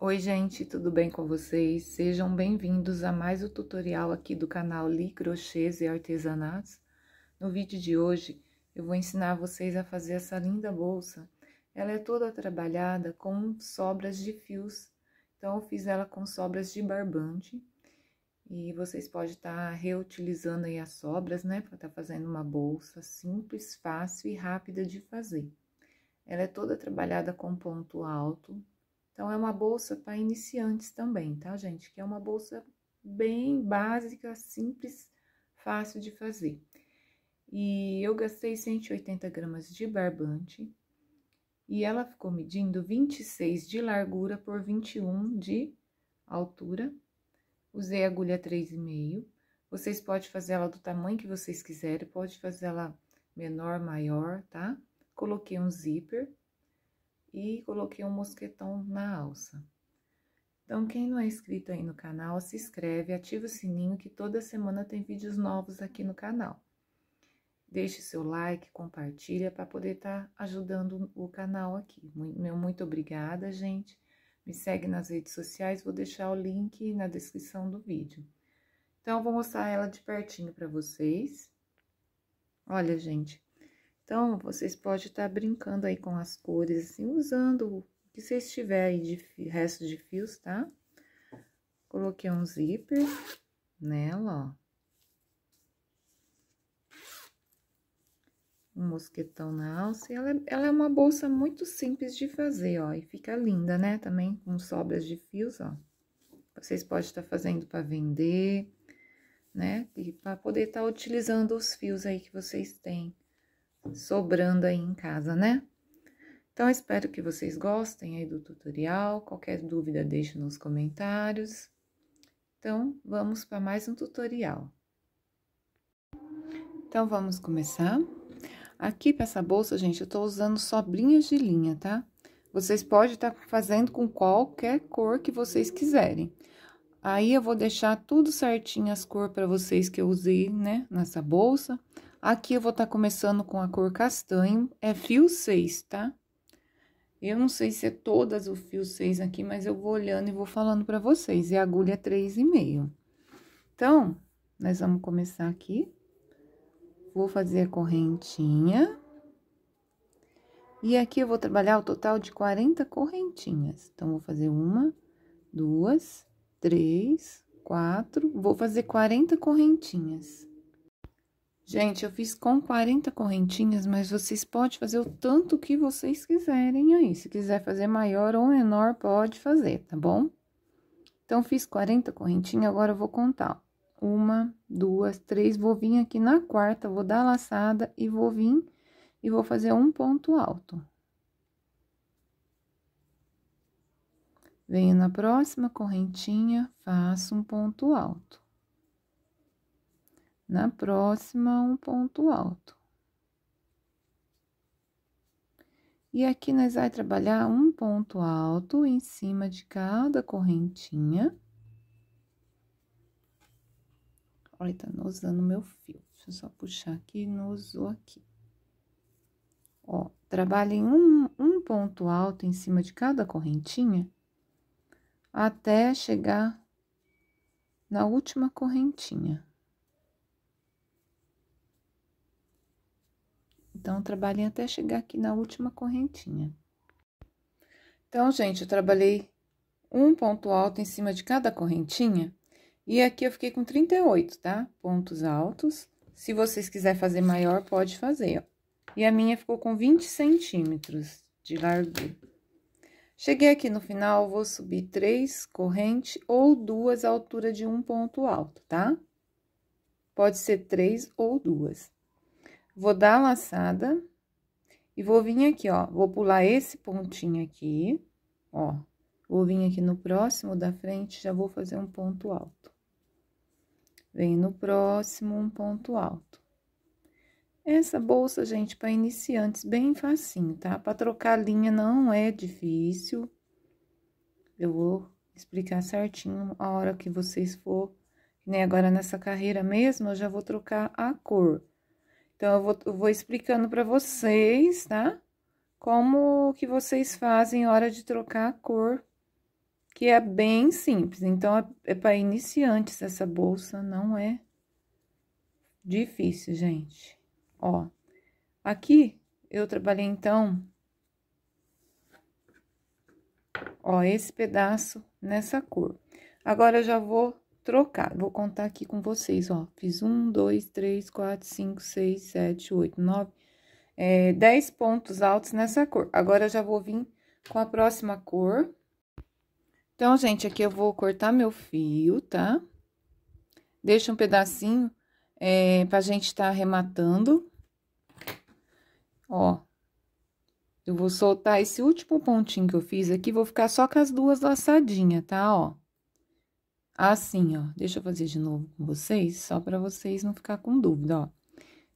Oi gente, tudo bem com vocês? Sejam bem-vindos a mais um tutorial aqui do canal Li Crochês e Artesanatos. No vídeo de hoje eu vou ensinar vocês a fazer essa linda bolsa. Ela é toda trabalhada com sobras de fios, então eu fiz ela com sobras de barbante. E vocês podem estar tá reutilizando aí as sobras, né? Para estar tá fazendo uma bolsa simples, fácil e rápida de fazer. Ela é toda trabalhada com ponto alto, então, é uma bolsa para iniciantes também, tá, gente? Que é uma bolsa bem básica, simples, fácil de fazer. E eu gastei 180 gramas de barbante e ela ficou medindo 26 de largura por 21 de altura. Usei agulha 3,5. Vocês podem fazer ela do tamanho que vocês quiserem, pode fazer ela menor, maior, tá? Coloquei um zíper e coloquei um mosquetão na alça. Então, quem não é inscrito aí no canal, se inscreve, ativa o sininho que toda semana tem vídeos novos aqui no canal. Deixe seu like, compartilha para poder estar tá ajudando o canal aqui. Meu muito obrigada, gente. Me segue nas redes sociais, vou deixar o link na descrição do vídeo. Então, eu vou mostrar ela de pertinho para vocês. Olha, gente, então, vocês podem estar brincando aí com as cores, assim, usando o que vocês tiverem aí de resto de fios, tá? Coloquei um zíper nela, ó. um mosquetão na alça. E ela, é, ela, é uma bolsa muito simples de fazer, ó. E fica linda, né? Também com sobras de fios, ó. Vocês podem estar fazendo para vender, né? E para poder estar utilizando os fios aí que vocês têm sobrando aí em casa, né? Então, espero que vocês gostem aí do tutorial. Qualquer dúvida, deixe nos comentários. Então, vamos para mais um tutorial. Então, vamos começar. Aqui, para essa bolsa, gente, eu estou usando sobrinhas de linha, tá? Vocês podem estar tá fazendo com qualquer cor que vocês quiserem. Aí, eu vou deixar tudo certinho as cores para vocês que eu usei, né, nessa bolsa. Bolsa Aqui eu vou estar tá começando com a cor castanho, é fio 6, tá? Eu não sei se é todas o fio 6 aqui, mas eu vou olhando e vou falando pra vocês. E a agulha é 3,5. Então, nós vamos começar aqui. Vou fazer a correntinha. E aqui eu vou trabalhar o total de 40 correntinhas. Então, vou fazer uma, duas, três, quatro. Vou fazer 40 correntinhas. Gente, eu fiz com 40 correntinhas, mas vocês podem fazer o tanto que vocês quiserem aí. Se quiser fazer maior ou menor, pode fazer, tá bom? Então, fiz 40 correntinhas, agora eu vou contar. Uma, duas, três, vou vir aqui na quarta, vou dar laçada e vou vir e vou fazer um ponto alto. Venho na próxima correntinha, faço um ponto alto. Na próxima, um ponto alto. E aqui nós vai trabalhar um ponto alto em cima de cada correntinha. Olha, tá nosando meu fio. Deixa eu só puxar aqui, nosou aqui. Ó, trabalhem um, um ponto alto em cima de cada correntinha até chegar na última correntinha. Então, trabalhei até chegar aqui na última correntinha. Então, gente, eu trabalhei um ponto alto em cima de cada correntinha. E aqui eu fiquei com 38, tá? Pontos altos. Se vocês quiserem fazer maior, pode fazer, ó. E a minha ficou com 20 centímetros de largura. Cheguei aqui no final, vou subir três correntes ou duas à altura de um ponto alto, tá? Pode ser três ou duas vou dar laçada e vou vir aqui, ó, vou pular esse pontinho aqui, ó. Vou vir aqui no próximo da frente, já vou fazer um ponto alto. Vem no próximo, um ponto alto. Essa bolsa, gente, para iniciantes, bem facinho, tá? Para trocar linha não é difícil. Eu vou explicar certinho a hora que vocês for, nem agora nessa carreira mesmo, eu já vou trocar a cor. Então, eu vou, eu vou explicando para vocês, tá? Como que vocês fazem hora de trocar a cor, que é bem simples. Então, é, é para iniciantes essa bolsa, não é difícil, gente. Ó, aqui eu trabalhei, então, ó, esse pedaço nessa cor. Agora, eu já vou trocar. Vou contar aqui com vocês, ó. Fiz um, dois, três, quatro, cinco, seis, sete, oito, nove, é, dez pontos altos nessa cor. Agora, eu já vou vir com a próxima cor. Então, gente, aqui eu vou cortar meu fio, tá? Deixa um pedacinho é, pra gente tá arrematando. Ó, eu vou soltar esse último pontinho que eu fiz aqui, vou ficar só com as duas laçadinhas, tá? Ó. Assim, ó, deixa eu fazer de novo com vocês, só para vocês não ficar com dúvida, ó.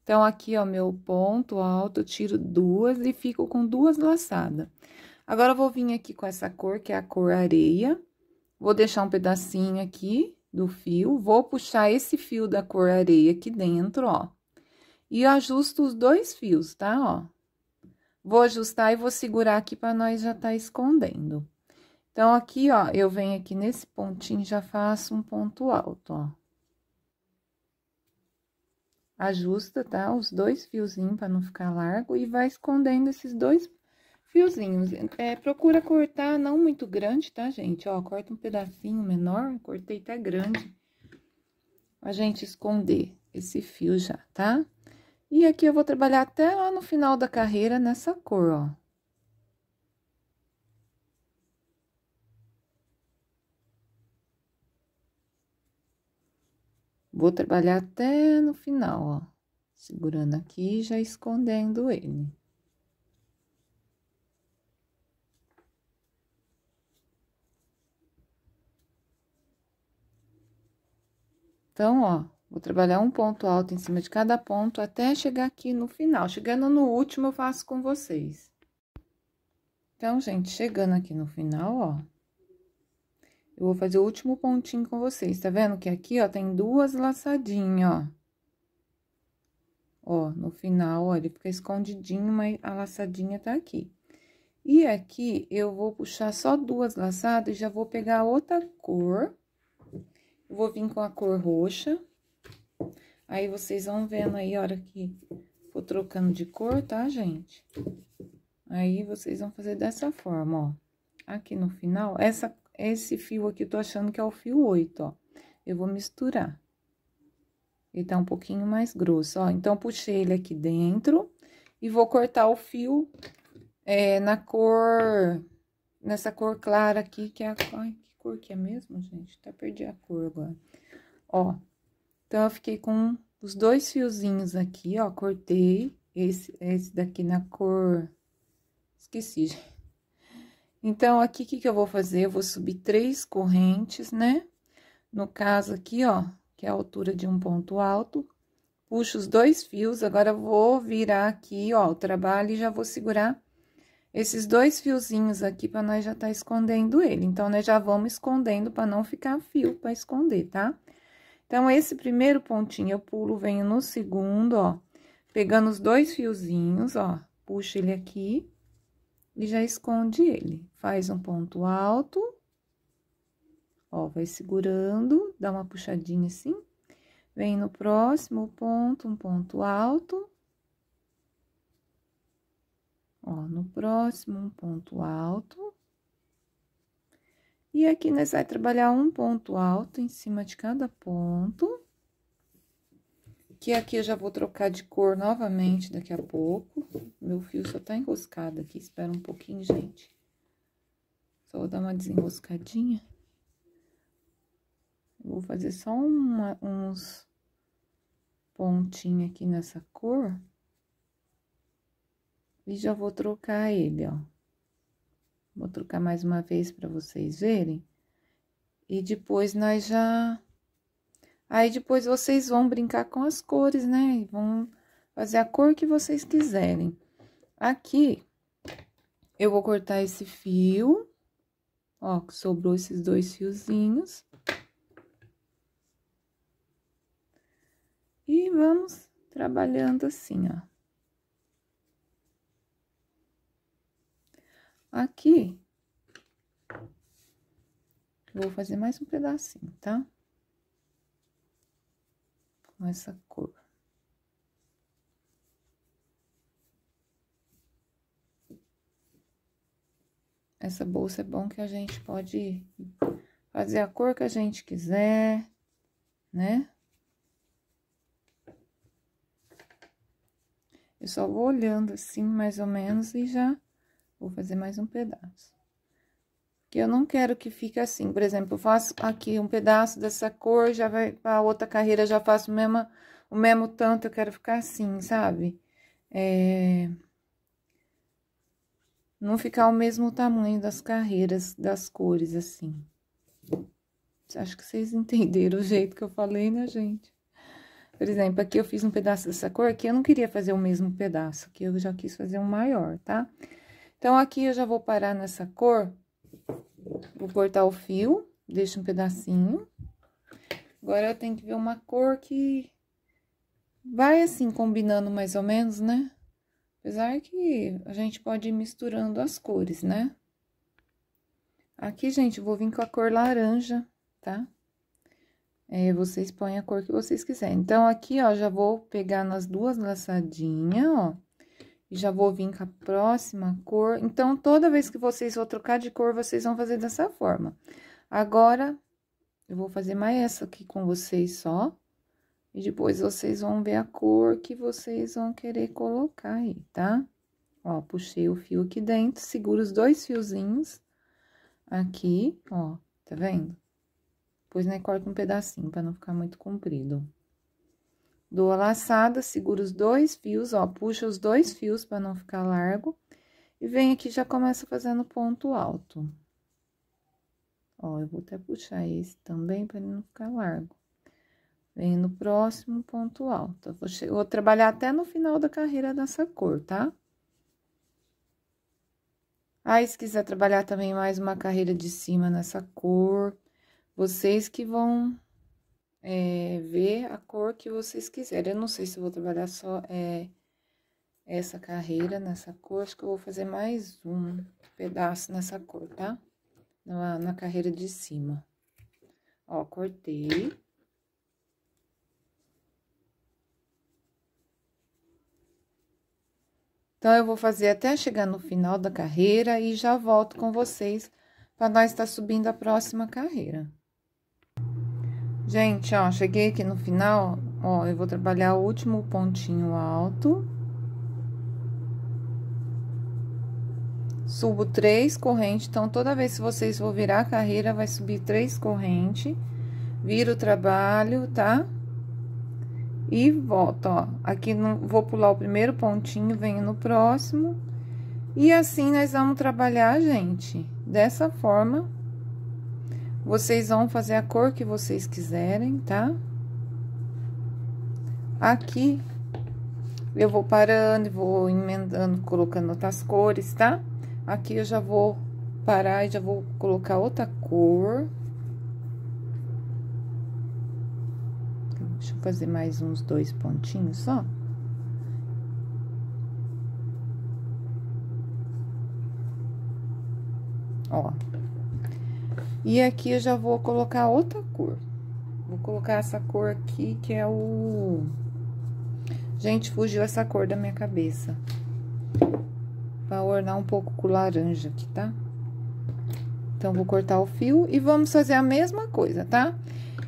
Então, aqui, ó, meu ponto alto, tiro duas e fico com duas laçadas. Agora, eu vou vir aqui com essa cor, que é a cor areia. Vou deixar um pedacinho aqui do fio, vou puxar esse fio da cor areia aqui dentro, ó. E ajusto os dois fios, tá, ó? Vou ajustar e vou segurar aqui para nós já tá escondendo. Então, aqui, ó, eu venho aqui nesse pontinho já faço um ponto alto, ó. Ajusta, tá? Os dois fiozinhos para não ficar largo e vai escondendo esses dois fiozinhos. É, procura cortar não muito grande, tá, gente? Ó, corta um pedacinho menor, cortei até grande. A gente esconder esse fio já, tá? E aqui eu vou trabalhar até lá no final da carreira nessa cor, ó. Vou trabalhar até no final, ó. Segurando aqui e já escondendo ele. Então, ó, vou trabalhar um ponto alto em cima de cada ponto até chegar aqui no final. Chegando no último, eu faço com vocês. Então, gente, chegando aqui no final, ó, eu vou fazer o último pontinho com vocês, tá vendo que aqui, ó, tem duas laçadinhas, ó. Ó, no final, ó, ele fica escondidinho, mas a laçadinha tá aqui. E aqui, eu vou puxar só duas laçadas e já vou pegar outra cor. Eu vou vir com a cor roxa. Aí, vocês vão vendo aí, a hora que for trocando de cor, tá, gente? Aí, vocês vão fazer dessa forma, ó. Aqui no final, essa esse fio aqui, eu tô achando que é o fio 8, ó. Eu vou misturar. Ele tá um pouquinho mais grosso, ó. Então, puxei ele aqui dentro e vou cortar o fio é, na cor... Nessa cor clara aqui, que é a... Ai, que cor que é mesmo, gente? Até perdi a cor agora. Ó, então, eu fiquei com os dois fiozinhos aqui, ó, cortei. Esse, esse daqui na cor... Esqueci, gente. Então, aqui, o que, que eu vou fazer? Eu vou subir três correntes, né? No caso aqui, ó, que é a altura de um ponto alto. Puxo os dois fios, agora vou virar aqui, ó, o trabalho e já vou segurar esses dois fiozinhos aqui para nós já tá escondendo ele. Então, nós já vamos escondendo para não ficar fio para esconder, tá? Então, esse primeiro pontinho eu pulo, venho no segundo, ó, pegando os dois fiozinhos, ó, puxo ele aqui e já esconde ele. Faz um ponto alto, ó, vai segurando, dá uma puxadinha assim. Vem no próximo ponto, um ponto alto. Ó, no próximo, um ponto alto. E aqui, nós vai trabalhar um ponto alto em cima de cada ponto. Que aqui eu já vou trocar de cor novamente daqui a pouco. Meu fio só tá enroscado aqui, espera um pouquinho, gente. Só vou dar uma desenroscadinha. Vou fazer só uma, uns pontinhos aqui nessa cor. E já vou trocar ele, ó. Vou trocar mais uma vez para vocês verem. E depois nós já Aí depois vocês vão brincar com as cores, né? E vão fazer a cor que vocês quiserem. Aqui, eu vou cortar esse fio, ó, que sobrou esses dois fiozinhos. E vamos trabalhando assim, ó. Aqui, vou fazer mais um pedacinho, tá? Tá? com essa cor. Essa bolsa é bom que a gente pode fazer a cor que a gente quiser, né? Eu só vou olhando assim, mais ou menos, e já vou fazer mais um pedaço que eu não quero que fique assim. Por exemplo, eu faço aqui um pedaço dessa cor, já vai para outra carreira, já faço o mesmo, o mesmo tanto, eu quero ficar assim, sabe? É... Não ficar o mesmo tamanho das carreiras, das cores, assim. Acho que vocês entenderam o jeito que eu falei, né, gente? Por exemplo, aqui eu fiz um pedaço dessa cor, aqui eu não queria fazer o mesmo pedaço, aqui eu já quis fazer um maior, tá? Então, aqui eu já vou parar nessa cor Vou cortar o fio, deixo um pedacinho. Agora eu tenho que ver uma cor que vai assim combinando mais ou menos, né? Apesar que a gente pode ir misturando as cores, né? Aqui, gente, vou vir com a cor laranja, tá? É, vocês põem a cor que vocês quiserem. Então, aqui, ó, já vou pegar nas duas laçadinhas, ó e já vou vir com a próxima cor. Então, toda vez que vocês vão trocar de cor, vocês vão fazer dessa forma. Agora, eu vou fazer mais essa aqui com vocês só. E depois, vocês vão ver a cor que vocês vão querer colocar aí, tá? Ó, puxei o fio aqui dentro, seguro os dois fiozinhos aqui, ó, tá vendo? Depois, né, corta um pedacinho pra não ficar muito comprido. Dou a laçada, seguro os dois fios, ó, puxa os dois fios para não ficar largo. E vem aqui, já começa fazendo ponto alto. Ó, eu vou até puxar esse também para ele não ficar largo. Venho no próximo ponto alto. Eu vou, eu vou trabalhar até no final da carreira dessa cor, tá? Aí, ah, se quiser trabalhar também mais uma carreira de cima nessa cor, vocês que vão é, ver a cor que vocês quiserem. Eu não sei se vou trabalhar só é, essa carreira nessa cor, acho que eu vou fazer mais um pedaço nessa cor, tá? Na, na carreira de cima. Ó, cortei. Então, eu vou fazer até chegar no final da carreira e já volto com vocês para nós estar tá subindo a próxima carreira. Gente, ó, cheguei aqui no final, ó, eu vou trabalhar o último pontinho alto. Subo três correntes, então toda vez que vocês vão virar a carreira, vai subir três correntes. Vira o trabalho, tá? E volta, ó. Aqui não vou pular o primeiro pontinho, venho no próximo. E assim nós vamos trabalhar, gente, dessa forma. Vocês vão fazer a cor que vocês quiserem, tá? Aqui, eu vou parando, e vou emendando, colocando outras cores, tá? Aqui eu já vou parar e já vou colocar outra cor. Deixa eu fazer mais uns dois pontinhos só. Ó, e aqui eu já vou colocar outra cor. Vou colocar essa cor aqui, que é o... Gente, fugiu essa cor da minha cabeça. Pra ornar um pouco com laranja aqui, tá? Então, vou cortar o fio e vamos fazer a mesma coisa, tá?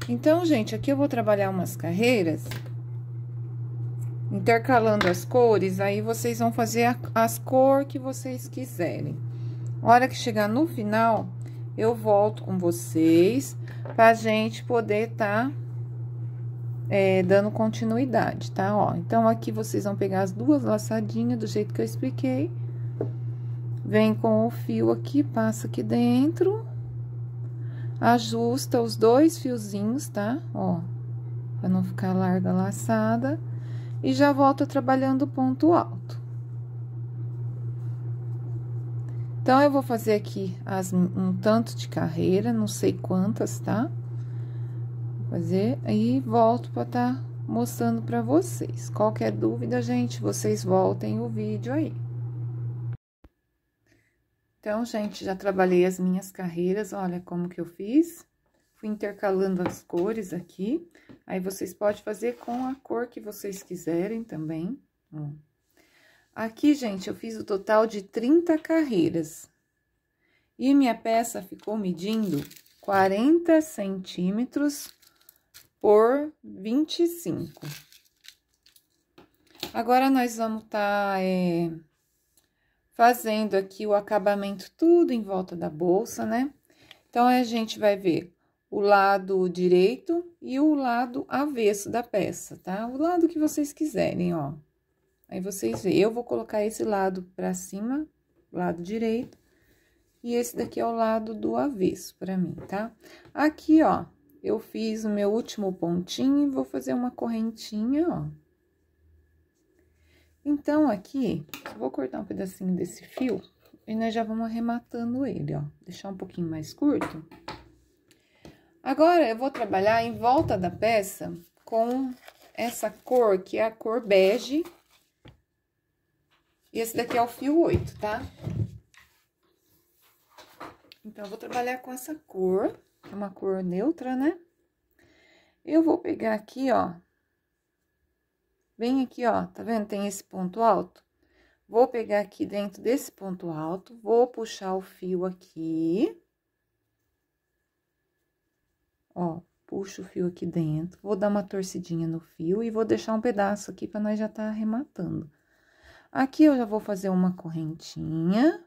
Então, gente, aqui eu vou trabalhar umas carreiras intercalando as cores, aí vocês vão fazer as cores que vocês quiserem. A hora que chegar no final, eu volto com vocês pra gente poder tá é, dando continuidade, tá? Ó, então aqui vocês vão pegar as duas laçadinhas do jeito que eu expliquei. Vem com o fio aqui, passa aqui dentro. Ajusta os dois fiozinhos, tá? Ó, pra não ficar larga laçada. E já volta trabalhando o ponto alto. Então, eu vou fazer aqui as, um tanto de carreira, não sei quantas, tá? Vou fazer e volto para estar tá mostrando para vocês. Qualquer dúvida, gente, vocês voltem o vídeo aí. Então, gente, já trabalhei as minhas carreiras, olha como que eu fiz. Fui intercalando as cores aqui, aí vocês podem fazer com a cor que vocês quiserem também, ó. Aqui, gente, eu fiz o total de 30 carreiras. E minha peça ficou medindo 40 centímetros por 25. Agora, nós vamos estar tá, é, fazendo aqui o acabamento tudo em volta da bolsa, né? Então, a gente vai ver o lado direito e o lado avesso da peça, tá? O lado que vocês quiserem, ó. Aí vocês veem, eu vou colocar esse lado pra cima, lado direito, e esse daqui é o lado do avesso pra mim, tá? Aqui, ó, eu fiz o meu último pontinho e vou fazer uma correntinha, ó. Então, aqui, vou cortar um pedacinho desse fio e nós já vamos arrematando ele, ó. Deixar um pouquinho mais curto. Agora, eu vou trabalhar em volta da peça com essa cor, que é a cor bege, e esse daqui é o fio 8, tá? Então, eu vou trabalhar com essa cor, que é uma cor neutra, né? Eu vou pegar aqui, ó, bem aqui, ó, tá vendo? Tem esse ponto alto. Vou pegar aqui dentro desse ponto alto, vou puxar o fio aqui. Ó, puxo o fio aqui dentro, vou dar uma torcidinha no fio e vou deixar um pedaço aqui pra nós já tá arrematando. Aqui eu já vou fazer uma correntinha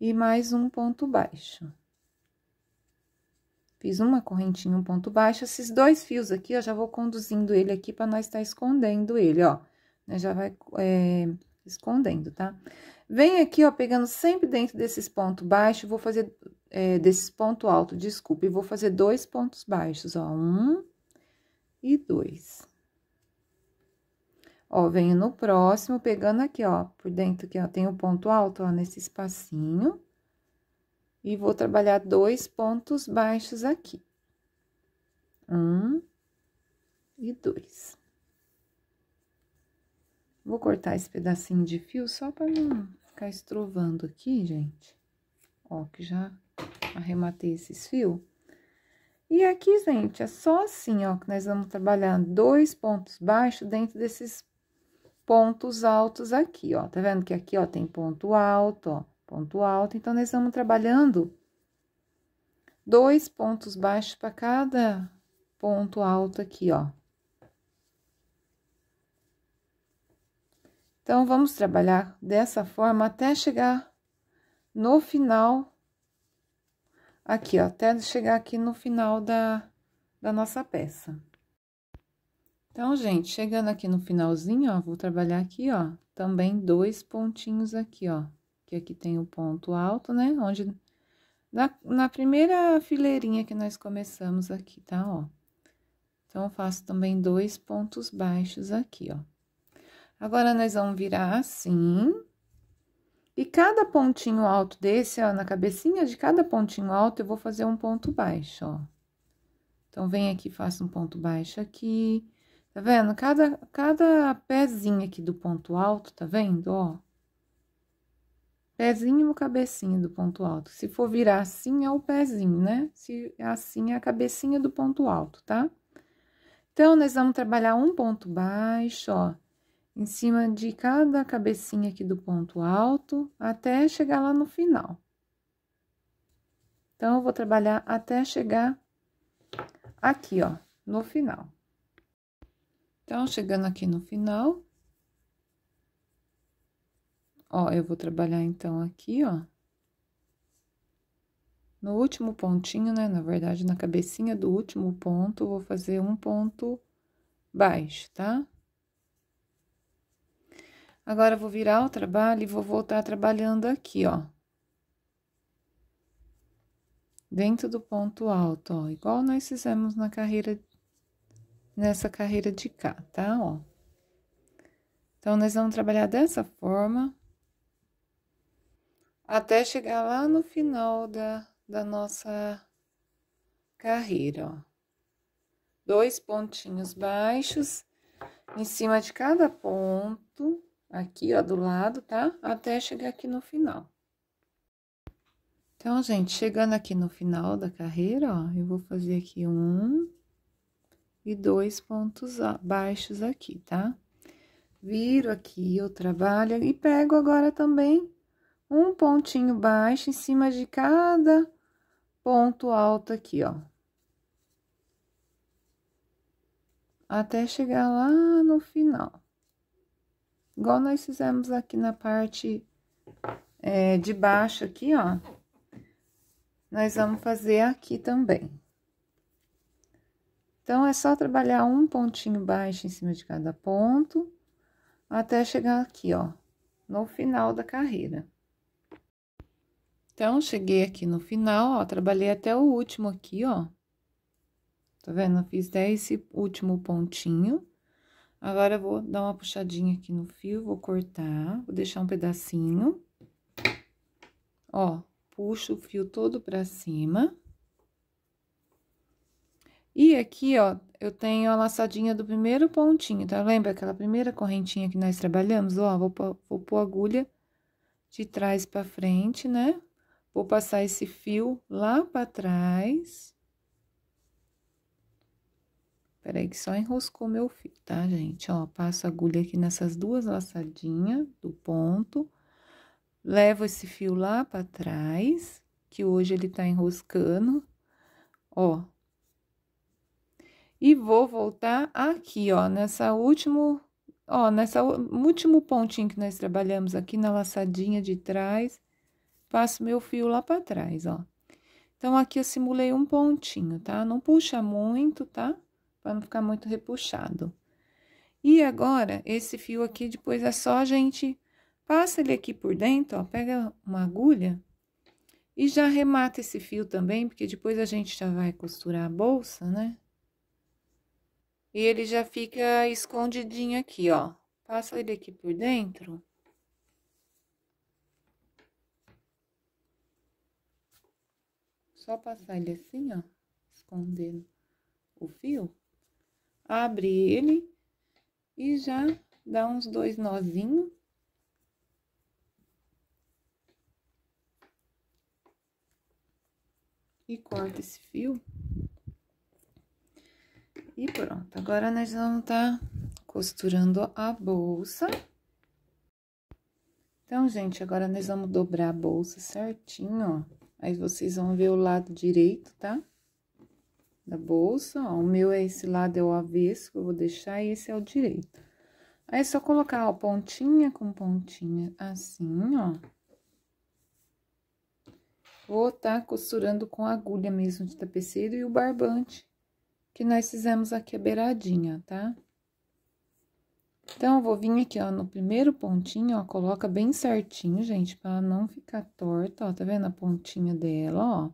e mais um ponto baixo. Fiz uma correntinha, um ponto baixo. Esses dois fios aqui, eu já vou conduzindo ele aqui para nós estar tá escondendo ele, ó. Já vai é, escondendo, tá? Vem aqui, ó, pegando sempre dentro desses pontos baixos, vou fazer... É, desses ponto alto, desculpe, vou fazer dois pontos baixos, ó. Um e dois. Ó, venho no próximo, pegando aqui, ó, por dentro aqui, ó, tem o um ponto alto, ó, nesse espacinho. E vou trabalhar dois pontos baixos aqui. Um e dois. Vou cortar esse pedacinho de fio só para não ficar estrovando aqui, gente. Ó, que já arrematei esses fios. E aqui, gente, é só assim, ó, que nós vamos trabalhar dois pontos baixos dentro desses pontos altos aqui, ó. Tá vendo que aqui, ó, tem ponto alto, ó, ponto alto. Então, nós vamos trabalhando dois pontos baixos para cada ponto alto aqui, ó. Então, vamos trabalhar dessa forma até chegar no final, aqui, ó, até chegar aqui no final da, da nossa peça. Então, gente, chegando aqui no finalzinho, ó, vou trabalhar aqui, ó, também dois pontinhos aqui, ó. Que aqui tem o ponto alto, né, onde... Na, na primeira fileirinha que nós começamos aqui, tá, ó. Então, eu faço também dois pontos baixos aqui, ó. Agora, nós vamos virar assim. E cada pontinho alto desse, ó, na cabecinha de cada pontinho alto, eu vou fazer um ponto baixo, ó. Então, vem aqui, faço um ponto baixo aqui Tá vendo? Cada, cada pezinho aqui do ponto alto, tá vendo? Ó. Pezinho, cabecinha do ponto alto. Se for virar assim, é o pezinho, né? Se é assim, é a cabecinha do ponto alto, tá? Então, nós vamos trabalhar um ponto baixo, ó. Em cima de cada cabecinha aqui do ponto alto, até chegar lá no final. Então, eu vou trabalhar até chegar aqui, ó, no final. Então, chegando aqui no final, ó, eu vou trabalhar então aqui, ó. No último pontinho, né, na verdade, na cabecinha do último ponto, vou fazer um ponto baixo, tá? Agora, vou virar o trabalho e vou voltar trabalhando aqui, ó. Dentro do ponto alto, ó, igual nós fizemos na carreira nessa carreira de cá, tá? Ó. Então, nós vamos trabalhar dessa forma até chegar lá no final da, da nossa carreira, ó. Dois pontinhos baixos em cima de cada ponto, aqui, ó, do lado, tá? Até chegar aqui no final. Então, gente, chegando aqui no final da carreira, ó, eu vou fazer aqui um, e dois pontos baixos aqui, tá? Viro aqui eu trabalho e pego agora também um pontinho baixo em cima de cada ponto alto aqui, ó. Até chegar lá no final. Igual nós fizemos aqui na parte é, de baixo aqui, ó. Nós vamos fazer aqui também. Então, é só trabalhar um pontinho baixo em cima de cada ponto, até chegar aqui, ó, no final da carreira. Então, cheguei aqui no final, ó, trabalhei até o último aqui, ó. Tá vendo? Eu fiz até esse último pontinho. Agora, eu vou dar uma puxadinha aqui no fio, vou cortar, vou deixar um pedacinho. Ó, puxo o fio todo pra cima. E aqui, ó, eu tenho a laçadinha do primeiro pontinho, tá? Lembra aquela primeira correntinha que nós trabalhamos? Ó, vou, vou pôr a agulha de trás pra frente, né? Vou passar esse fio lá pra trás. Peraí que só enroscou meu fio, tá, gente? Ó, passo a agulha aqui nessas duas laçadinhas do ponto. Levo esse fio lá pra trás, que hoje ele tá enroscando. Ó, e vou voltar aqui, ó, nessa último, ó, nessa último pontinho que nós trabalhamos aqui na laçadinha de trás, passo meu fio lá para trás, ó. Então, aqui eu simulei um pontinho, tá? Não puxa muito, tá? Para não ficar muito repuxado. E agora, esse fio aqui, depois é só a gente passa ele aqui por dentro, ó, pega uma agulha e já remata esse fio também, porque depois a gente já vai costurar a bolsa, né? E ele já fica escondidinho aqui, ó. Passa ele aqui por dentro. Só passar ele assim, ó, escondendo o fio. Abre ele e já dá uns dois nozinhos. E corta esse fio. E pronto, agora nós vamos estar tá costurando a bolsa. Então, gente, agora nós vamos dobrar a bolsa certinho, ó. Aí, vocês vão ver o lado direito, tá? Da bolsa, ó. O meu é esse lado, é o avesso que eu vou deixar, e esse é o direito. Aí, é só colocar, ó, pontinha com pontinha, assim, ó. Vou tá costurando com agulha mesmo de tapeceiro e o barbante que nós fizemos aqui a beiradinha, tá? Então, eu vou vir aqui, ó, no primeiro pontinho, ó, coloca bem certinho, gente, pra não ficar torta, ó, tá vendo a pontinha dela, ó?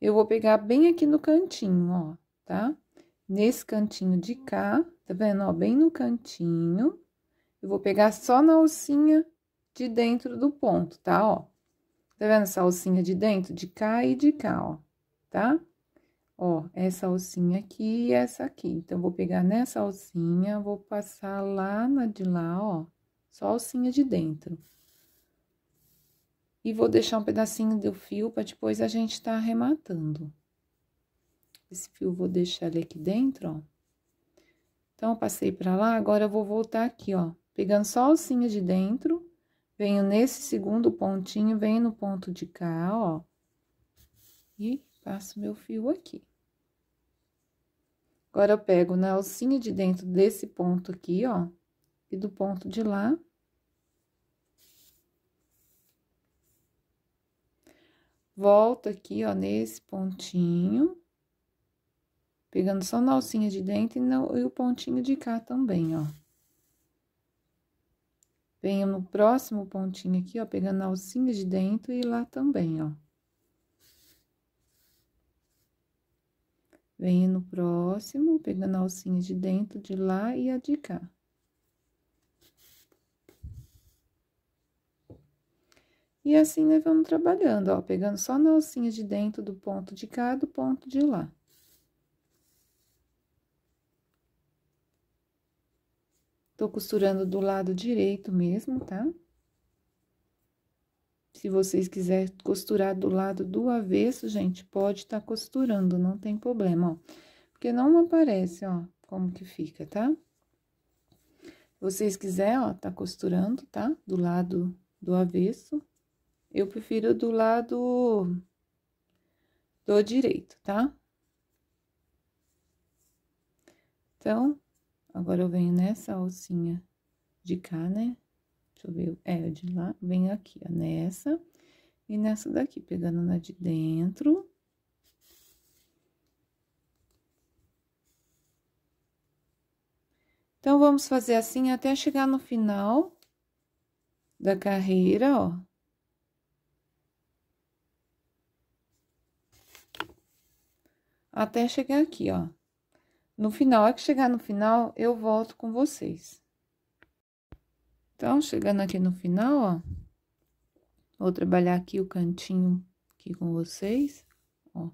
Eu vou pegar bem aqui no cantinho, ó, tá? Nesse cantinho de cá, tá vendo, ó, bem no cantinho. Eu vou pegar só na alcinha de dentro do ponto, tá, ó? Tá vendo essa alcinha de dentro? De cá e de cá, ó, tá? Tá? ó, essa alcinha aqui e essa aqui. Então, vou pegar nessa alcinha, vou passar lá na de lá, ó, só alcinha de dentro. E vou deixar um pedacinho do fio para depois a gente tá arrematando. Esse fio vou deixar ele aqui dentro, ó. Então, passei pra lá, agora eu vou voltar aqui, ó, pegando só alcinha de dentro, venho nesse segundo pontinho, venho no ponto de cá, ó, e passo meu fio aqui. Agora, eu pego na alcinha de dentro desse ponto aqui, ó, e do ponto de lá. Volto aqui, ó, nesse pontinho. Pegando só na alcinha de dentro e, no, e o pontinho de cá também, ó. Venho no próximo pontinho aqui, ó, pegando a alcinha de dentro e lá também, ó. Venho no próximo, pegando a alcinha de dentro, de lá e a de cá. E assim, né, vamos trabalhando, ó, pegando só na alcinha de dentro do ponto de cá, do ponto de lá. Tô costurando do lado direito mesmo, tá? Se vocês quiserem costurar do lado do avesso, gente, pode estar tá costurando, não tem problema, ó. Porque não aparece, ó, como que fica, tá? Se vocês quiserem, ó, tá costurando, tá? Do lado do avesso. Eu prefiro do lado do direito, tá? Então, agora eu venho nessa alcinha de cá, né? ver, é, de lá, vem aqui, ó, nessa e nessa daqui, pegando na de dentro. Então, vamos fazer assim até chegar no final da carreira, ó. Até chegar aqui, ó. No final, é que chegar no final, eu volto com vocês. Então, chegando aqui no final, ó, vou trabalhar aqui o cantinho aqui com vocês, ó.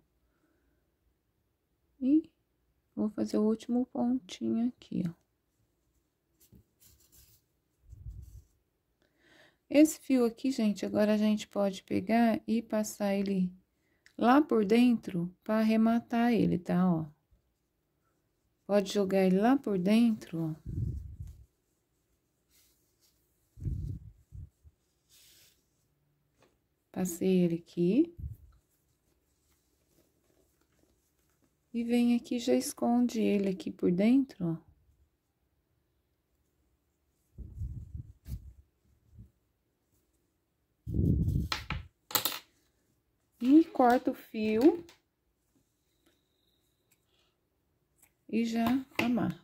E vou fazer o último pontinho aqui, ó. Esse fio aqui, gente, agora a gente pode pegar e passar ele lá por dentro para arrematar ele, tá? Ó. Pode jogar ele lá por dentro, ó. Passei ele aqui. E vem aqui, já esconde ele aqui por dentro, ó. E corta o fio. E já amar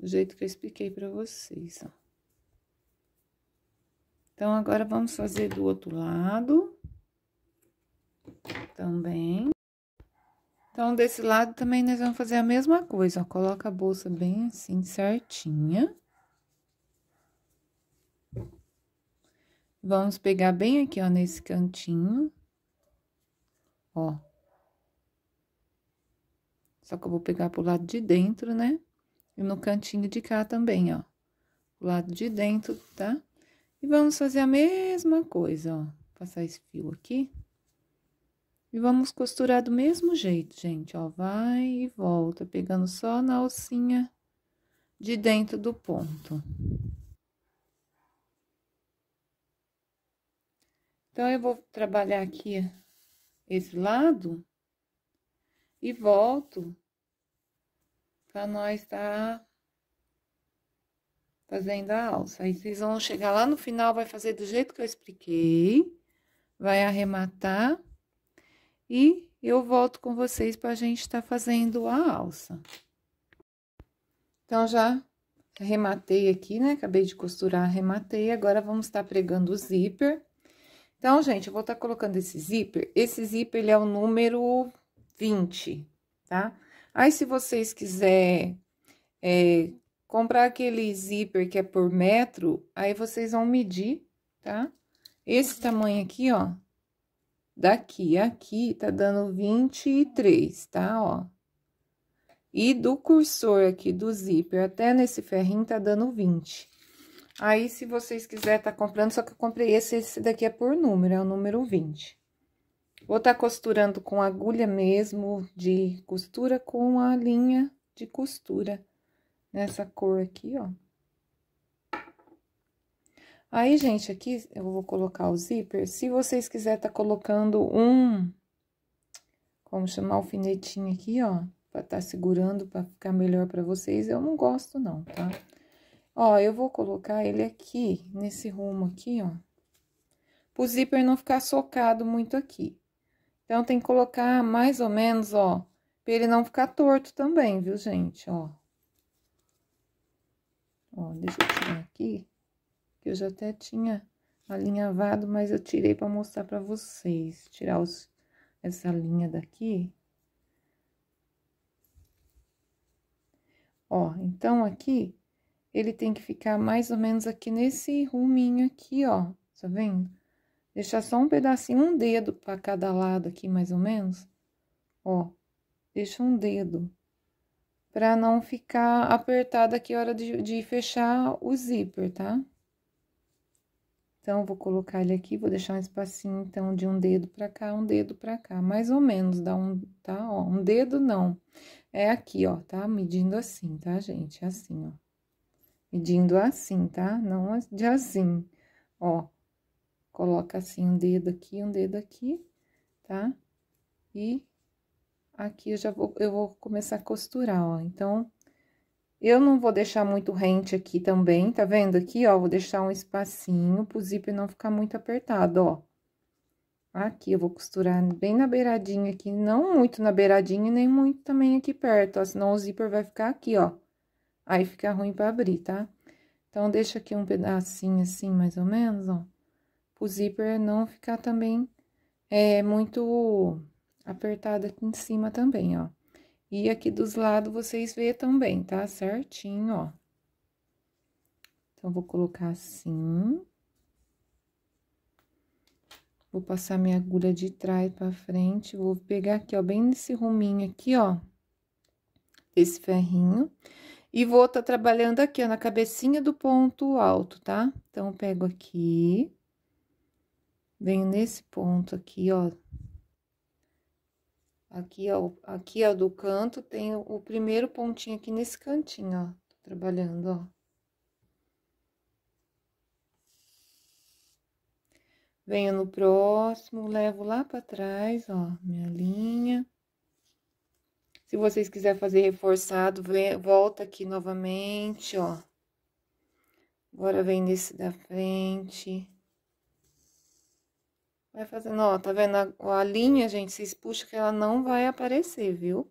Do jeito que eu expliquei pra vocês, ó. Então, agora, vamos fazer do outro lado. Também. Então, desse lado também nós vamos fazer a mesma coisa, ó. Coloca a bolsa bem assim, certinha. Vamos pegar bem aqui, ó, nesse cantinho. Ó. Só que eu vou pegar pro lado de dentro, né? E no cantinho de cá também, ó. O lado de dentro, tá? Tá? E vamos fazer a mesma coisa, ó. Passar esse fio aqui. E vamos costurar do mesmo jeito, gente, ó. Vai e volta, pegando só na alcinha de dentro do ponto. Então, eu vou trabalhar aqui esse lado e volto para nós estar tá fazendo a alça. Aí vocês vão chegar lá no final, vai fazer do jeito que eu expliquei, vai arrematar e eu volto com vocês para a gente estar tá fazendo a alça. Então, já arrematei aqui, né? Acabei de costurar, arrematei. Agora, vamos estar tá pregando o zíper. Então, gente, eu vou estar tá colocando esse zíper. Esse zíper, ele é o número 20, tá? Aí, se vocês quiserem é, comprar aquele zíper que é por metro, aí vocês vão medir, tá? Esse tamanho aqui, ó, daqui aqui, tá dando 23, tá, ó. E do cursor aqui do zíper até nesse ferrinho tá dando 20. Aí, se vocês quiserem tá comprando, só que eu comprei esse, esse daqui é por número, é o número 20. Vou tá costurando com agulha mesmo de costura com a linha de costura nessa cor aqui, ó. Aí, gente, aqui eu vou colocar o zíper. Se vocês quiserem tá colocando um, como chamar, alfinetinho aqui, ó, pra tá segurando, pra ficar melhor pra vocês, eu não gosto não, tá? Ó, eu vou colocar ele aqui, nesse rumo aqui, ó, pro zíper não ficar socado muito aqui. Então, tem que colocar mais ou menos, ó, pra ele não ficar torto também, viu, gente, ó. Ó, deixa eu tirar aqui, que eu já até tinha alinhavado, mas eu tirei para mostrar para vocês. Tirar os, essa linha daqui. Ó, então aqui, ele tem que ficar mais ou menos aqui nesse ruminho aqui, ó. Tá vendo? Deixar só um pedacinho, um dedo para cada lado aqui, mais ou menos. Ó, deixa um dedo para não ficar apertada aqui a hora de, de fechar o zíper, tá? Então, vou colocar ele aqui, vou deixar um espacinho, então, de um dedo pra cá, um dedo pra cá, mais ou menos, dá um, tá? Ó, um dedo não, é aqui, ó, tá? Medindo assim, tá, gente? Assim, ó. Medindo assim, tá? Não de assim, ó. Coloca assim, um dedo aqui, um dedo aqui, tá? E aqui eu já vou, eu vou começar a costurar, ó. Então, eu não vou deixar muito rente aqui também, tá vendo aqui, ó? Vou deixar um espacinho pro zíper não ficar muito apertado, ó. Aqui, eu vou costurar bem na beiradinha aqui, não muito na beiradinha, nem muito também aqui perto, ó. Senão o zíper vai ficar aqui, ó. Aí fica ruim pra abrir, tá? Então, deixa aqui um pedacinho assim, mais ou menos, ó. Pro zíper não ficar também é, muito apertada aqui em cima também, ó. E aqui dos lados vocês vê também, tá? Certinho, ó. Então, vou colocar assim. Vou passar minha agulha de trás pra frente, vou pegar aqui, ó, bem nesse ruminho aqui, ó, esse ferrinho. E vou tá trabalhando aqui, ó, na cabecinha do ponto alto, tá? Então, pego aqui, venho nesse ponto aqui, ó, Aqui, ó, é aqui, ó, é do canto, tem o primeiro pontinho aqui nesse cantinho, ó. Tô trabalhando, ó. Venho no próximo, levo lá para trás, ó, minha linha. Se vocês quiserem fazer reforçado, vem, volta aqui novamente, ó. Agora vem nesse da frente. Vai fazendo, ó, tá vendo a, a linha, gente? Vocês puxam que ela não vai aparecer, viu?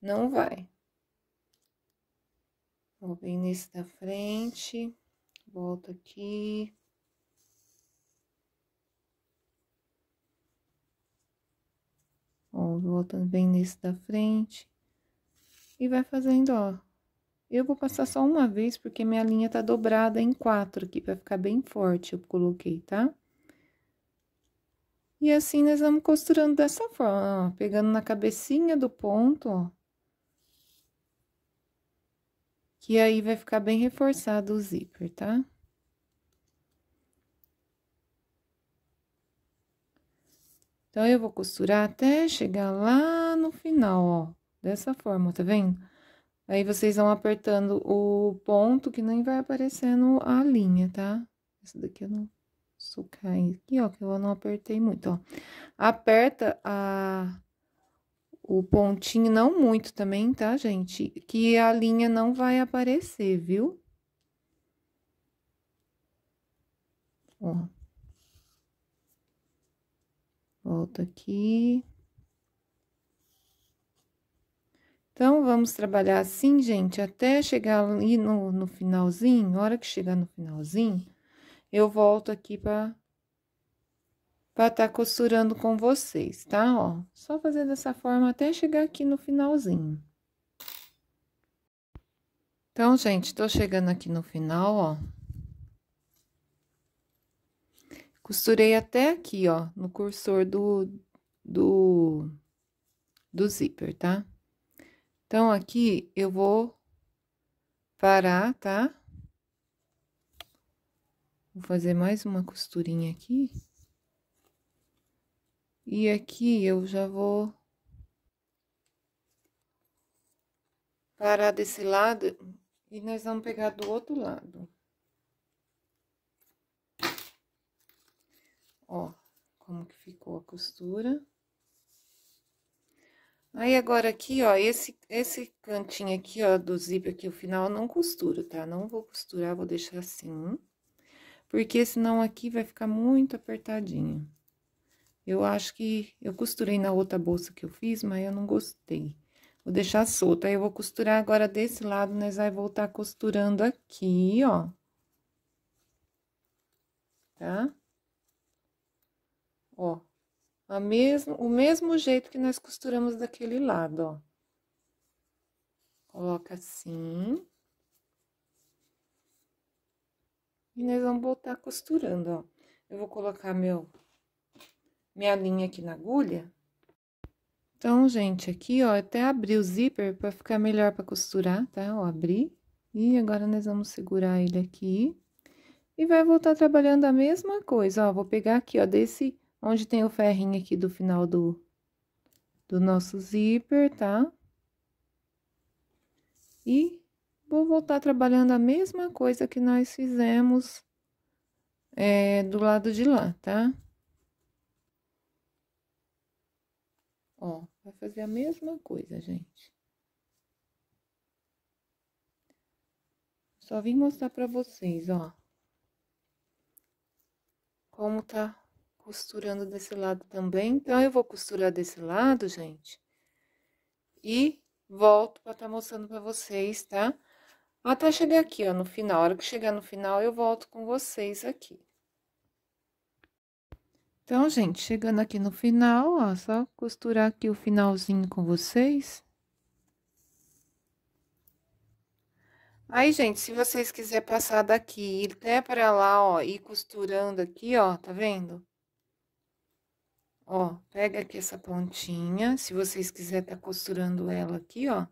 Não vai. Vou bem nesse da frente. Volto aqui. Ó, voltando bem nesse da frente. E vai fazendo, ó. Eu vou passar só uma vez, porque minha linha tá dobrada em quatro aqui, pra ficar bem forte, eu coloquei, tá? Tá? E assim, nós vamos costurando dessa forma, ó, pegando na cabecinha do ponto, ó. Que aí vai ficar bem reforçado o zíper, tá? Então, eu vou costurar até chegar lá no final, ó, dessa forma, tá vendo? Aí, vocês vão apertando o ponto que nem vai aparecendo a linha, tá? Essa daqui eu não açúcar aqui, ó, que eu não apertei muito, ó. Aperta a o pontinho não muito também, tá, gente? Que a linha não vai aparecer, viu? Ó. Volta aqui. Então, vamos trabalhar assim, gente, até chegar ali no, no finalzinho. hora que chegar no finalzinho, eu volto aqui para para estar tá costurando com vocês, tá? Ó, só fazer dessa forma até chegar aqui no finalzinho. Então, gente, tô chegando aqui no final, ó. Costurei até aqui, ó, no cursor do, do, do zíper, tá? Então, aqui eu vou parar, tá? Vou fazer mais uma costurinha aqui. E aqui eu já vou parar desse lado e nós vamos pegar do outro lado. Ó, como que ficou a costura. Aí, agora aqui, ó, esse, esse cantinho aqui, ó, do zíper aqui, o final, não costuro, tá? Não vou costurar, vou deixar assim porque senão aqui vai ficar muito apertadinho. Eu acho que eu costurei na outra bolsa que eu fiz, mas eu não gostei. Vou deixar solto, aí eu vou costurar agora desse lado, nós vai voltar costurando aqui, ó. Tá? Ó, a mesmo, o mesmo jeito que nós costuramos daquele lado, ó. Coloca assim. E nós vamos voltar costurando, ó. Eu vou colocar meu, minha linha aqui na agulha. Então, gente, aqui, ó, até abrir o zíper para ficar melhor para costurar, tá? Ó, abri. E agora nós vamos segurar ele aqui. E vai voltar trabalhando a mesma coisa, ó. Vou pegar aqui, ó, desse... Onde tem o ferrinho aqui do final do, do nosso zíper, tá? E vou voltar trabalhando a mesma coisa que nós fizemos é, do lado de lá, tá? Ó, vai fazer a mesma coisa, gente. Só vim mostrar pra vocês, ó. Como tá costurando desse lado também. Então, eu vou costurar desse lado, gente. E volto pra estar tá mostrando pra vocês, tá? Até chegar aqui, ó, no final. A hora que chegar no final, eu volto com vocês aqui. Então, gente, chegando aqui no final, ó, só costurar aqui o finalzinho com vocês. Aí, gente, se vocês quiserem passar daqui até para lá, ó, e costurando aqui, ó, tá vendo? Ó, pega aqui essa pontinha, se vocês quiserem tá costurando ela aqui, ó.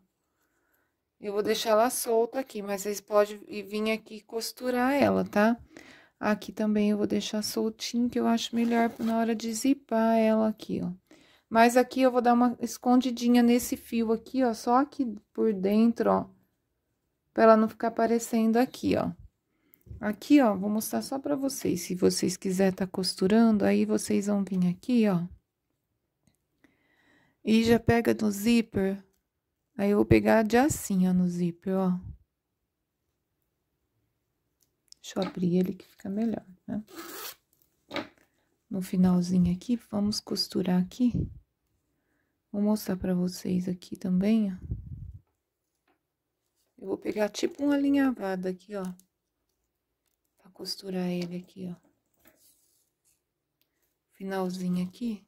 Eu vou deixar ela solta aqui, mas vocês podem vir aqui costurar ela, tá? Aqui também eu vou deixar soltinho, que eu acho melhor na hora de zipar ela aqui, ó. Mas aqui eu vou dar uma escondidinha nesse fio aqui, ó, só aqui por dentro, ó. Pra ela não ficar aparecendo aqui, ó. Aqui, ó, vou mostrar só pra vocês. Se vocês quiserem tá costurando, aí vocês vão vir aqui, ó. E já pega no zíper Aí eu vou pegar de assim, ó, no zíper, ó. Deixa eu abrir ele que fica melhor, né? No finalzinho aqui, vamos costurar aqui. Vou mostrar pra vocês aqui também, ó. Eu vou pegar tipo uma alinhavada aqui, ó. Pra costurar ele aqui, ó. Finalzinho aqui.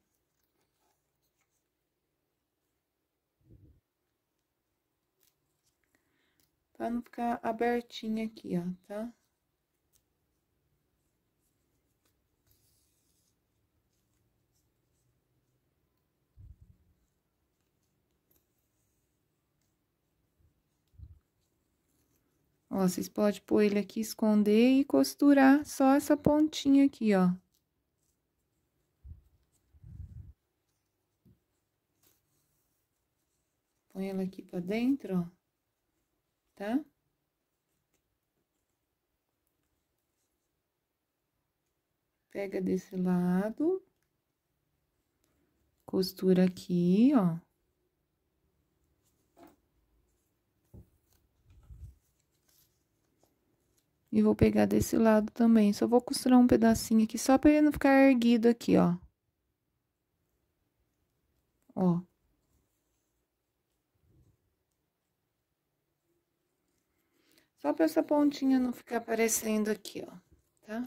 Pra não ficar abertinha aqui, ó, tá? Ó, vocês podem pôr ele aqui, esconder e costurar só essa pontinha aqui, ó. Põe ela aqui pra dentro, ó tá? Pega desse lado, costura aqui, ó. E vou pegar desse lado também. Só vou costurar um pedacinho aqui, só pra ele não ficar erguido aqui, ó. Ó. Só para essa pontinha não ficar aparecendo aqui, ó, tá?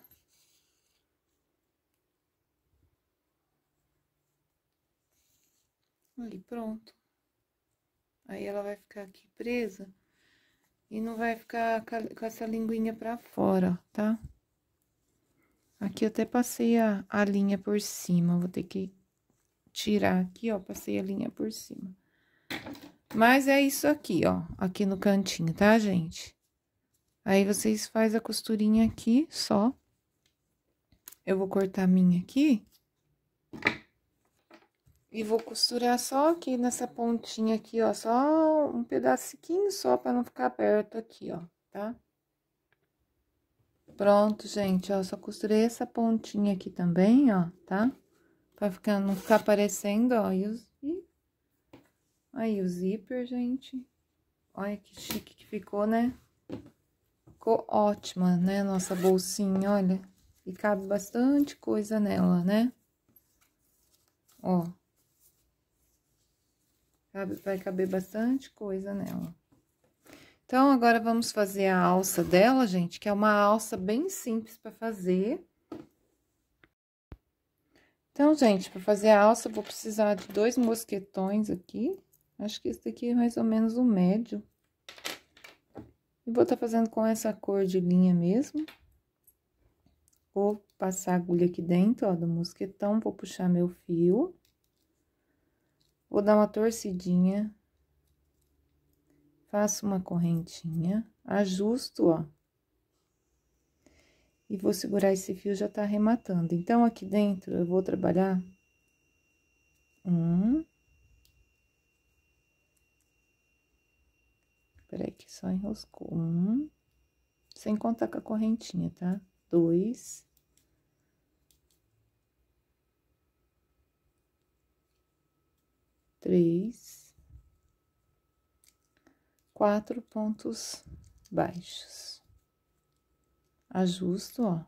Aí, pronto. Aí ela vai ficar aqui presa e não vai ficar com essa linguinha pra fora, tá? Aqui eu até passei a, a linha por cima, vou ter que tirar aqui, ó, passei a linha por cima. Mas é isso aqui, ó, aqui no cantinho, tá, gente? Aí vocês faz a costurinha aqui só. Eu vou cortar a minha aqui. E vou costurar só aqui nessa pontinha aqui, ó, só um pedacinho só para não ficar aberto aqui, ó, tá? Pronto, gente, ó, só costurei essa pontinha aqui também, ó, tá? Pra ficar, não ficar aparecendo, ó, e, os, e... aí o zíper, gente. Olha que chique que ficou, né? Ficou ótima, né, nossa bolsinha, olha. E cabe bastante coisa nela, né? Ó. Cabe, vai caber bastante coisa nela. Então, agora vamos fazer a alça dela, gente, que é uma alça bem simples para fazer. Então, gente, para fazer a alça, vou precisar de dois mosquetões aqui. Acho que esse daqui é mais ou menos o médio. E vou estar tá fazendo com essa cor de linha mesmo. Vou passar a agulha aqui dentro, ó, do mosquetão, vou puxar meu fio. Vou dar uma torcidinha. Faço uma correntinha, ajusto, ó. E vou segurar esse fio, já tá arrematando. Então, aqui dentro, eu vou trabalhar um, Peraí, que só enroscou. Um. Sem contar com a correntinha, tá? Dois. Três. Quatro pontos baixos. Ajusto, ó.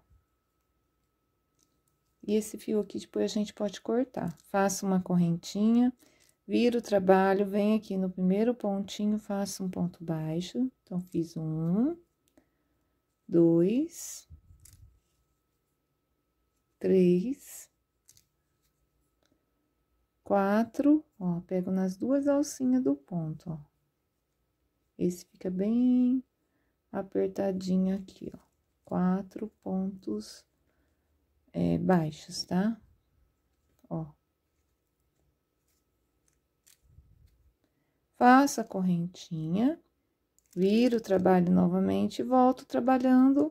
E esse fio aqui, depois tipo, a gente pode cortar. Faço uma correntinha Vira o trabalho, vem aqui no primeiro pontinho, faço um ponto baixo. Então, fiz um, dois, três, quatro, ó, pego nas duas alcinhas do ponto, ó. Esse fica bem apertadinho aqui, ó. Quatro pontos é, baixos, tá? Ó, faço a correntinha, viro o trabalho novamente e volto trabalhando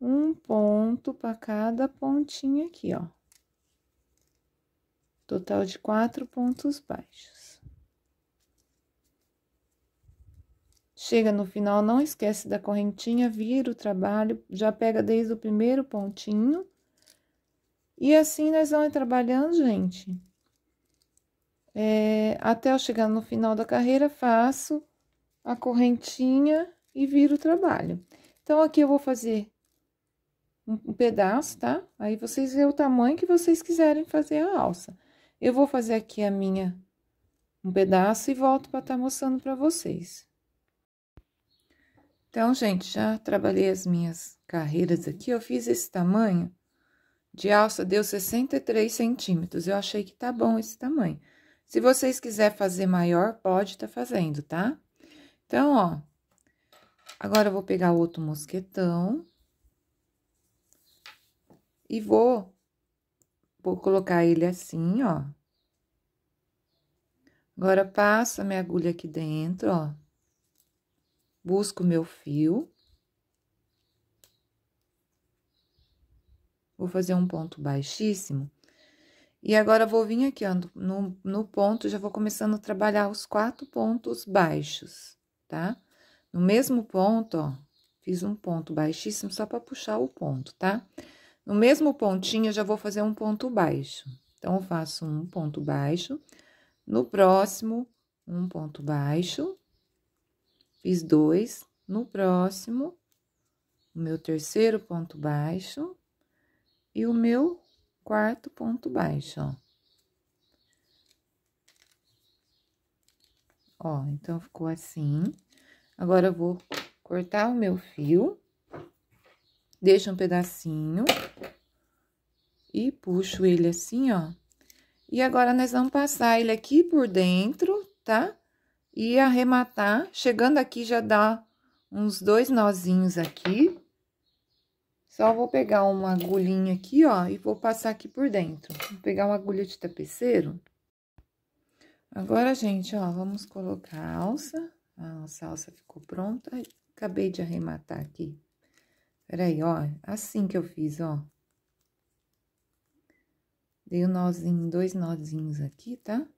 um ponto para cada pontinha aqui, ó. Total de quatro pontos baixos. Chega no final, não esquece da correntinha, vira o trabalho, já pega desde o primeiro pontinho. E assim nós vamos trabalhando, gente, é, até eu chegar no final da carreira, faço a correntinha e viro o trabalho. Então, aqui eu vou fazer um pedaço, tá? Aí, vocês vê o tamanho que vocês quiserem fazer a alça. Eu vou fazer aqui a minha, um pedaço, e volto para estar tá mostrando para vocês. Então, gente, já trabalhei as minhas carreiras aqui, eu fiz esse tamanho de alça, deu 63 centímetros. Eu achei que tá bom esse tamanho. Se vocês quiserem fazer maior, pode estar tá fazendo, tá? Então, ó, agora eu vou pegar outro mosquetão. E vou, vou colocar ele assim, ó. Agora, passo a minha agulha aqui dentro, ó. Busco o meu fio. Vou fazer um ponto baixíssimo e agora vou vir aqui ó, no, no ponto, já vou começando a trabalhar os quatro pontos baixos, tá? No mesmo ponto, ó, fiz um ponto baixíssimo só para puxar o ponto, tá? No mesmo pontinho, eu já vou fazer um ponto baixo. Então, eu faço um ponto baixo, no próximo, um ponto baixo, fiz dois, no próximo, o meu terceiro ponto baixo e o meu quarto ponto baixo, ó. Ó, então ficou assim. Agora, eu vou cortar o meu fio, deixo um pedacinho e puxo ele assim, ó. E agora, nós vamos passar ele aqui por dentro, tá? E arrematar, chegando aqui já dá uns dois nozinhos aqui, só vou pegar uma agulhinha aqui, ó, e vou passar aqui por dentro. Vou pegar uma agulha de tapeceiro. Agora, gente, ó, vamos colocar a alça. A nossa alça ficou pronta. Acabei de arrematar aqui. Peraí, ó, assim que eu fiz, ó. Dei um nozinho, dois nozinhos aqui, tá?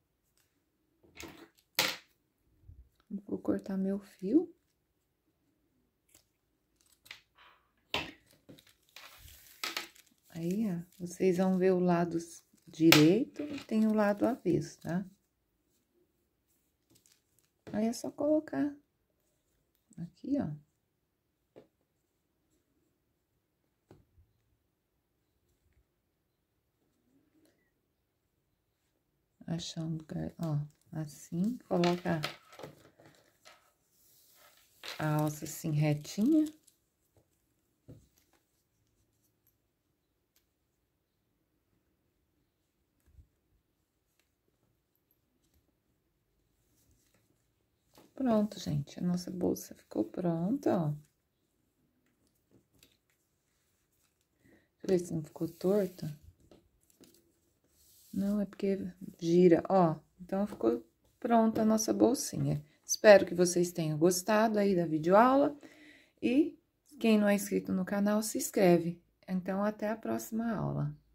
Vou cortar meu fio. Aí, ó, vocês vão ver o lado direito e tem o lado avesso, tá? Aí é só colocar aqui, ó. Achar um lugar, é, ó, assim, coloca a alça assim retinha. Pronto, gente, a nossa bolsa ficou pronta, ó. Deixa eu ver se não ficou torta. Não, é porque gira, ó. Então, ficou pronta a nossa bolsinha. Espero que vocês tenham gostado aí da videoaula. E quem não é inscrito no canal, se inscreve. Então, até a próxima aula.